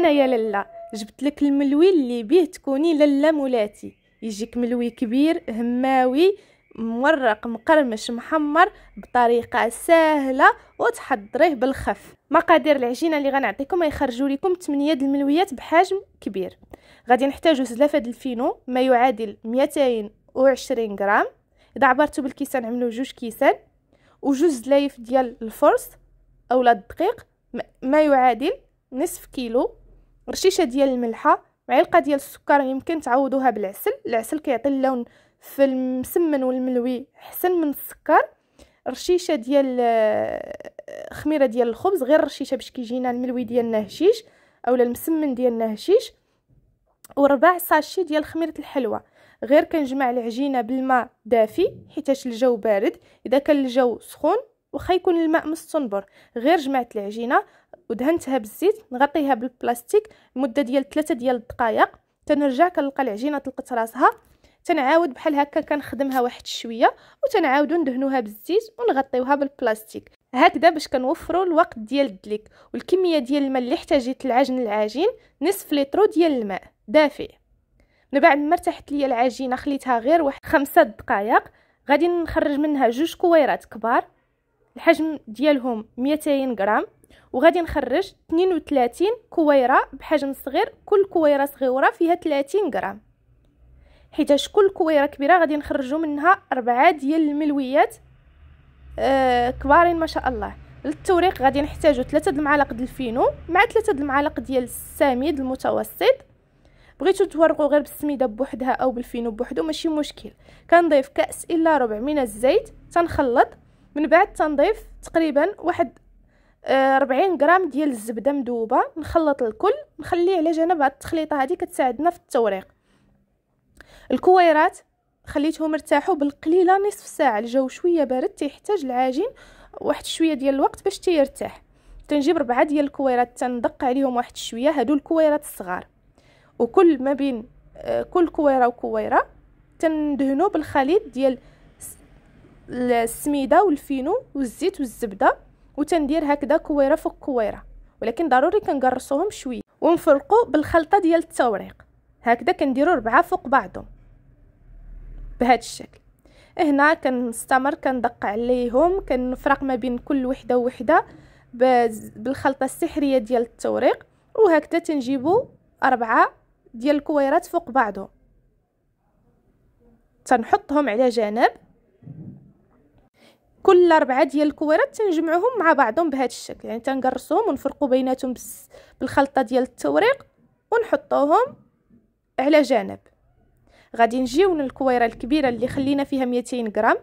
انا يا للا جبت لك الملوي اللي بيه تكوني للا مولاتي يجيك ملوي كبير هماوي مورق مقرمش محمر بطريقه سهله وتحضريه بالخف مقادير العجينه اللي غنعطيكم غيخرجوا لكم 8 الملويات بحجم كبير غادي نحتاجو زلافه الفينو ما يعادل 220 غرام اذا عبرتو بالكيسان عملو جوج كيسان وجوز زلايف ديال الفرص اولا الدقيق ما يعادل نصف كيلو رشيشه ديال الملحه معلقه ديال السكر يمكن تعوضوها بالعسل العسل كيعطي اللون في المسمن والملوي حسن من السكر رشيشه ديال آه، خميره ديال الخبز غير رشيشه باش كيجينا الملوي ديالنا هشيش اولا المسمن ديالنا هشيش وربع ساشي ديال خميره الحلوى غير كنجمع العجينه بالماء دافي حيتاش الجو بارد اذا كان الجو سخون وخا يكون الماء مستنبر غير جمعت العجينه ودهنتها بالزيت نغطيها بالبلاستيك مده ديال 3 ديال الدقائق تنرجع كنلقى العجينه طلقت راسها تنعاود بحال هكا كنخدمها واحد شويه وتنعاودو ندهنوها بالزيت ونغطيوها بالبلاستيك هكذا باش كنوفروا الوقت ديال الدليك والكميه ديال الماء اللي احتاجيت العجن العجين نصف لتر ديال الماء دافئ من بعد ما ارتاحت ليا العجينه خليتها غير واحد خمسة دقائق غادي نخرج منها جوج كويرات كبار الحجم ديالهم 200 غرام وغادي نخرج 32 كويره بحجم صغير كل كويره صغيره فيها 30 غرام حيت كل كويره كبيره غادي نخرجوا منها أربعة ديال الملويات آه كبارين ما شاء الله للتوريق غادي نحتاجو 3 المعالق ديال الفينو مع 3 المعالق ديال السميد المتوسط بغيتو تورقوا غير بالسميده بوحدها او بالفينو بوحدو ماشي مشكل كنضيف كاس الا ربع من الزيت تنخلط من بعد تنضيف تقريبا واحد آه، ربعين غرام ديال الزبده مذوبه نخلط الكل نخليه على جنب هاد التخليطه هادي كتساعدنا في التوريق الكويرات خليتهم مرتاحو بالقليله نصف ساعه الجو شويه بارد تيحتاج العجين واحد شويه ديال الوقت باش تيرتاح تنجيب ربعه ديال الكويرات تندق عليهم واحد شويه هادو الكويرات الصغار وكل ما بين آه، كل كويره وكويره تندهنو بالخليط ديال السميده والفينو والزيت والزبده وتندير هكذا كويره فوق كويره ولكن ضروري كنقرصوهم شويه ونفرقوا بالخلطه ديال التوريق هكذا كنديروا ربعه فوق بعضهم بهذا الشكل هنا كنستمر كندق عليهم كنفرق ما بين كل وحده وحده بالخلطه السحريه ديال التوريق وهكذا تنجيبوا اربعه ديال الكويرات فوق بعضهم تنحطهم على جنب كل ربعه ديال الكويرات تنجمعهم مع بعضهم بهذا الشكل يعني تنقرصهم ونفرقوا بيناتهم بالخلطه ديال التوريق ونحطوهم على جانب غادي نجيو للكويره الكبيره اللي خلينا فيها 200 غرام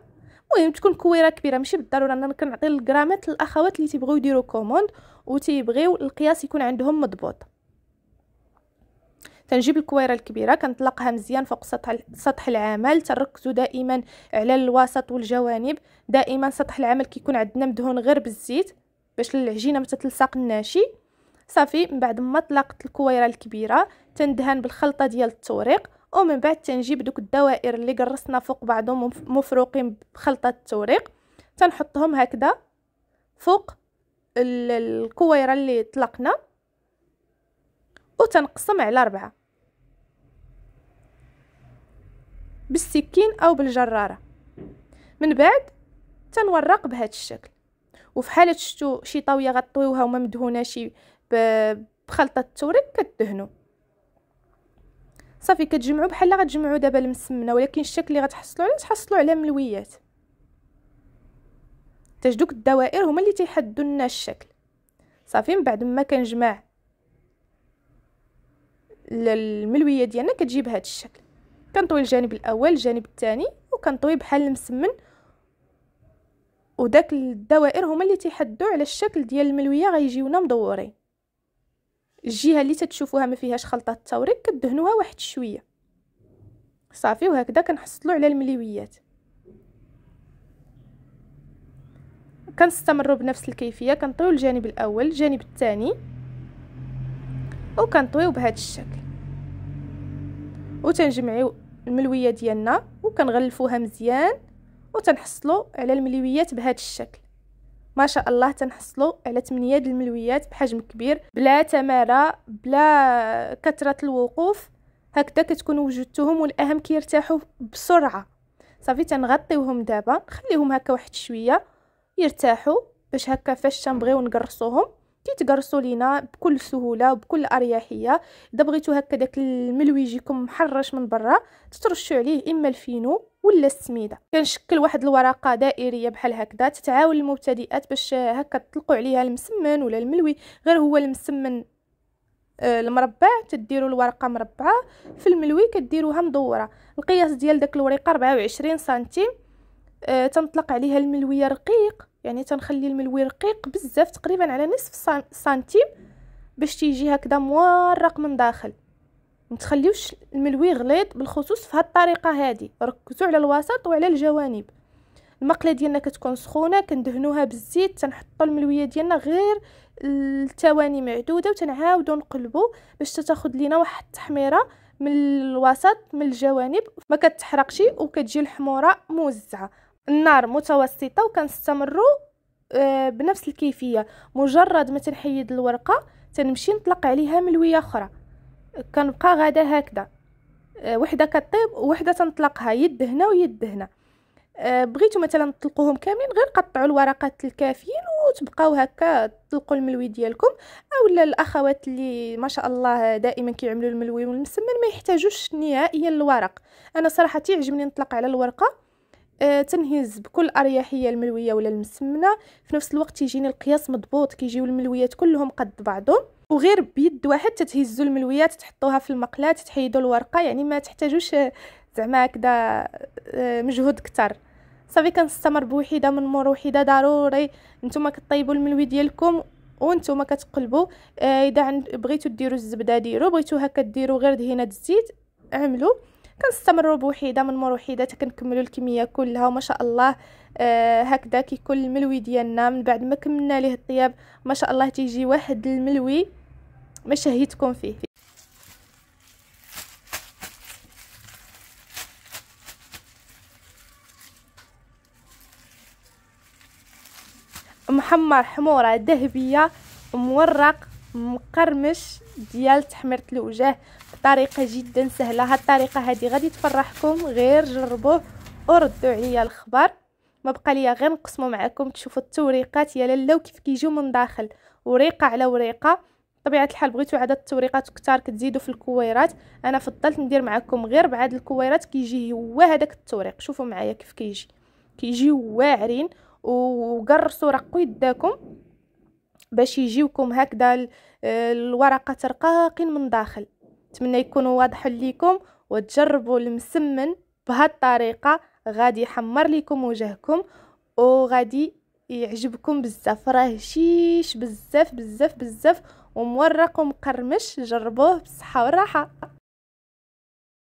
المهم تكون كويره كبيره ماشي بالضروره انا كنعطي الغرامات للاخوات اللي تيبغيو يديروا كوموند وتيبغيو القياس يكون عندهم مضبوط تنجيب الكويره الكبيره كنطلقها مزيان فوق سطح سطح العمل تركزوا دائما على الوسط والجوانب دائما سطح العمل كيكون عندنا مدهون غير بالزيت باش العجينه ما تتلصق الناشي صافي من بعد ما طلقت الكويره الكبيره تندهن بالخلطه ديال التوريق ومن بعد تنجيب دوك الدوائر اللي قرصنا فوق بعضهم مفروقين بخلطه التوريق تنحطهم هكذا فوق الكويره اللي طلقنا وتنقسم على ربعة بالسكين أو بالجرارة من بعد تنورق بهذا الشكل وفي حالة شتو شي طاوية غطيوها وما مدهوناش بخلطة التورك كتدهنو صافي كتجمعو بحال غتجمعو دابا المسمنه ولكن الشكل اللي غتحصلو عليه تحصلو على ملويات تاج دوك الدوائر هما اللي تيحدو لنا الشكل صافي من بعد ما كنجمع الملويه ديالنا كتجي بهذا الشكل كنطوي الجانب الاول الجانب الثاني وكنطوي بحال المسمن وداك الدوائر هما اللي تيحدوا على الشكل ديال الملويه غيجيونا مدورين الجهه اللي تتشوفوها ما فيهاش خلطه التورك كدهنوها واحد شويه صافي وهكذا كنحصلوا على الملويات كنستمروا بنفس الكيفيه كنطويو الجانب الاول الجانب الثاني كنطويو بهذا الشكل وتنجمعيو الملويه ديالنا وكنغلفوها مزيان تنحصلو على الملويات بهذا الشكل ما شاء الله تنحصلو على 8 د الملويات بحجم كبير بلا تماره بلا كثره الوقوف هكذا كتكون وجدتهم والاهم كيرتاحوا بسرعه صافي تنغطيوهم دابا نخليهم هكا واحد شويه يرتاحوا باش هكا فاش تنبغيو نقرصوهم تيتقرصوا لينا بكل سهوله وبكل اريحيه اذا بغيتوا هكا داك الملوي يجيكم محرش من برا تترشوا عليه اما الفينو ولا السميده كنشكل واحد الورقه دائريه بحال هكذا تتعاون المبتدئات باش هكا تطلقوا عليها المسمن ولا الملوي غير هو المسمن آه، المربع تديروا الورقه مربعه في الملوي كديروها مدوره القياس ديال داك الورقه 24 سنتيم أه تنطلق عليها الملويه رقيق يعني تنخلي الملوي رقيق بزاف تقريبا على نصف سنتيم باش تيجي هكذا مورق من داخل ما تخليوش الملوي غليظ بالخصوص في الطريقه هذه ركزوا على الوسط وعلى الجوانب المقله ديالنا كتكون سخونه كندهنوها بالزيت تنحطوا الملويه ديالنا غير الثواني معدوده وتنعاودوا نقلبوا باش تاخذ لينا واحد التحميره من الوسط من الجوانب ما كتحرقش وكتجي الحموره موزعه النار متوسطه وكنستمروا آه، بنفس الكيفيه مجرد ما تنحيد الورقه تنمشي نطلق عليها ملويه اخرى كنبقى غادا هكذا آه، وحده كطيب وحده تنطلقها يد هنا ويد هنا آه، بغيتو مثلا تطلقوهم كاملين غير قطعوا الورقات الكافيين وتبقاو هكا تطلقوا الملوي ديالكم اولا الاخوات اللي ما شاء الله دائما كيعملوا الملوي والمسمن ما يحتاجوش نهائيا الورق انا صراحه تيعجبني نطلق على الورقه آه، تنهز بكل اريحيه الملويه ولا المسمنه في نفس الوقت يجيني القياس مضبوط كيجيو الملويات كلهم قد بعضهم وغير بيد واحد تتهزوا الملويات تحطوها في المقله تحيدوا الورقه يعني ما تحتاجوش آه، زعما هكذا آه، مجهود كتر صافي كنستمر بوحده من مور وحده ضروري نتوما كطيبوا الملوي ديالكم وانتوما كتقلبوا اذا بغيتو ديروا الزبده ديروا بغيتو هكا ديروا غير دهينه الزيت اعملوا كنستمروا بوحيده من مور وحيده حتى كنكملوا الكميه كلها وما شاء الله آه هكذا كيكون الملوي ديالنا من بعد ما كملنا ليه الطياب ما شاء الله تيجي واحد الملوي ما شهيتكم فيه محمر حموره ذهبيه مورق مقرمش ديال تحميره الوجه طريقه جدا سهله هاد الطريقه هادي غادي تفرحكم غير جربوه وردوا عليا الخبر ما بقى ليا غير نقسمو معكم تشوفوا التوريقات يا لالا وكيف كيجيو من داخل وريقه على وريقه طبيعه الحال بغيتو عدد التوريقات كثار كتزيدوا في الكويرات انا فضلت ندير معكم غير بعد الكويرات كيجي هو هذاك التوريق شوفوا معايا كيف كيجي كيجي واعرين وقرصوا رقوا يداكم باش يجيوكم هكذا الورقه ترقاقين من داخل نتمنى يكونوا واضحين ليكم وتجربوا المسمن بهاد الطريقه غادي يحمر لكم وجهكم وغادي يعجبكم بزاف راه شيش بزاف بزاف بزاف ومورق ومقرمش جربوه بالصحه والراحه